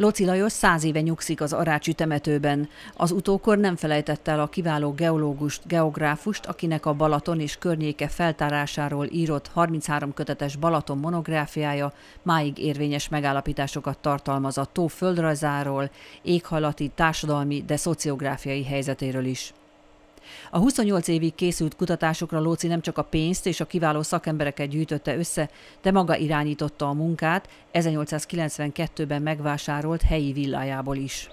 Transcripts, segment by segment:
Loci Lajos száz éve nyugszik az Arácsi temetőben. Az utókor nem felejtette el a kiváló geológust, geográfust, akinek a Balaton és környéke feltárásáról írott 33 kötetes Balaton monográfiája máig érvényes megállapításokat tartalmaz a tó földrajzáról, éghajlati, társadalmi, de szociográfiai helyzetéről is. A 28 évig készült kutatásokra Lóci nem csak a pénzt és a kiváló szakembereket gyűjtötte össze, de maga irányította a munkát 1892-ben megvásárolt helyi villájából is.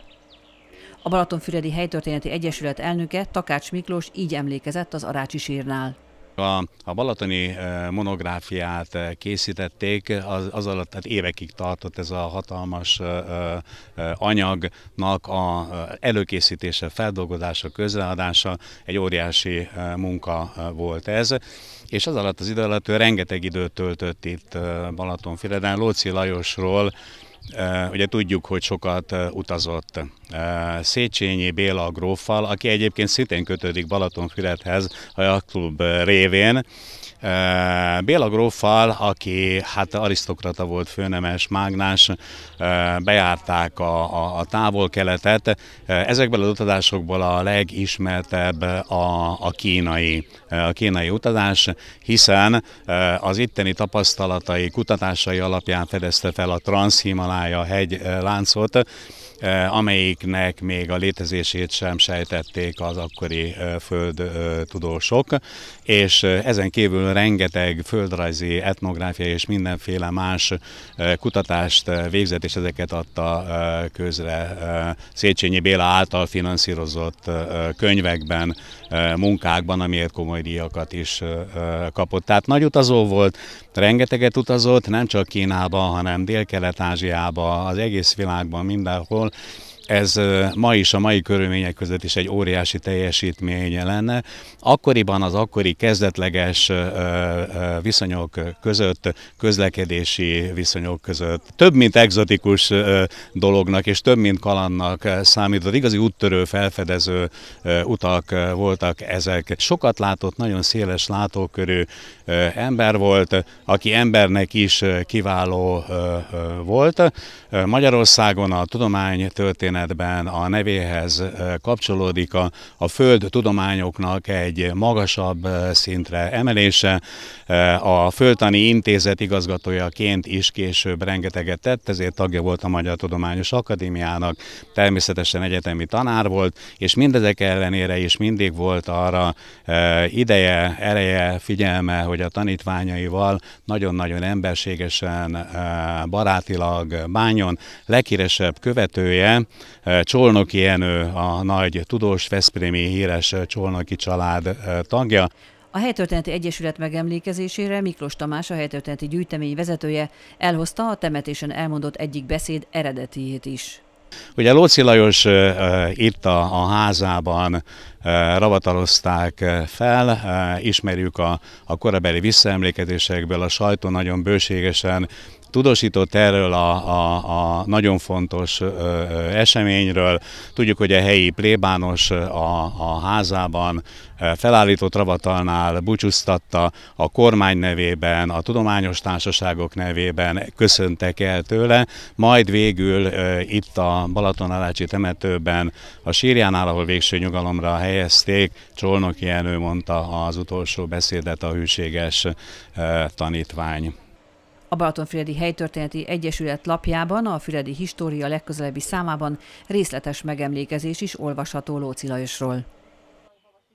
A Balatonfüredi Helytörténeti Egyesület elnöke Takács Miklós így emlékezett az Arácsi sírnál. A, a balatoni e, monográfiát e, készítették, az, az alatt tehát évekig tartott ez a hatalmas e, anyagnak a előkészítése, feldolgozása, közreadása, egy óriási munka volt ez és az alatt az idő alatt ő rengeteg időt töltött itt Balatonfüreden. Lóci Lajosról Eh, ugye tudjuk, hogy sokat eh, utazott eh, Széchenyi Béla gróffal, aki egyébként szintén kötődik Balatonfüredhez a klub révén, Béla gróffal, aki hát arisztokrata volt, főnemes, mágnás, bejárták a, a, a távol-keletet. Ezekből az utazásokból a legismertebb a, a, kínai, a kínai utazás, hiszen az itteni tapasztalatai, kutatásai alapján fedezte fel a Transhimalája hegy láncot, Eh, amelyiknek még a létezését sem sejtették az akkori eh, földtudósok, eh, és ezen kívül rengeteg földrajzi, etnográfiai és mindenféle más kutatást végzett, és ezeket adta közre Széchenyi Béla által finanszírozott könyvekben, munkákban, amiért komoly díjakat is kapott. Tehát nagy utazó volt, rengeteget utazott, nem csak Kínába, hanem Dél-Kelet-Ázsiába, az egész világban mindenhol, például ez ma is a mai körülmények között is egy óriási teljesítménye lenne. Akkoriban az akkori kezdetleges viszonyok között, közlekedési viszonyok között több mint egzotikus dolognak és több mint kalannak számított. Igazi úttörő, felfedező utak voltak ezek. Sokat látott, nagyon széles látókörű ember volt, aki embernek is kiváló volt. Magyarországon a tudomány történet történetben a nevéhez kapcsolódik a, a tudományoknak egy magasabb szintre emelése. A Földtani Intézet igazgatójaként is később rengeteget tett, ezért tagja volt a Magyar Tudományos Akadémiának, természetesen egyetemi tanár volt, és mindezek ellenére is mindig volt arra ideje, ereje, figyelme, hogy a tanítványaival nagyon-nagyon emberségesen, barátilag bánjon. Legkíresebb követője Csolnoki Enő, a nagy tudós Veszprémi híres Csolnoki család tagja. A Helytörténeti Egyesület megemlékezésére Miklós Tamás, a Helytörténeti Gyűjtemény vezetője elhozta a temetésen elmondott egyik beszéd eredetiét is. Ugye Lóci Lajos írta a házában Eh, ravatalozták eh, fel. Eh, ismerjük a, a korabeli visszaemlékezésekből, a sajtó nagyon bőségesen tudósított erről a, a, a nagyon fontos ö, ö, eseményről. Tudjuk, hogy a helyi plébános a, a házában felállított ravatalnál búcsúztatta a kormány nevében, a tudományos társaságok nevében, köszöntek el tőle, majd végül ö, itt a Balaton temetőben, a sírjánál, ahol végső nyugalomra a hely helyezték. Csolnok Jenő mondta az utolsó beszédet a hűséges eh, tanítvány. A Balatonfüredi Helytörténeti Egyesület lapjában, a Füredi História legközelebbi számában részletes megemlékezés is olvasható Lóci Lajosról.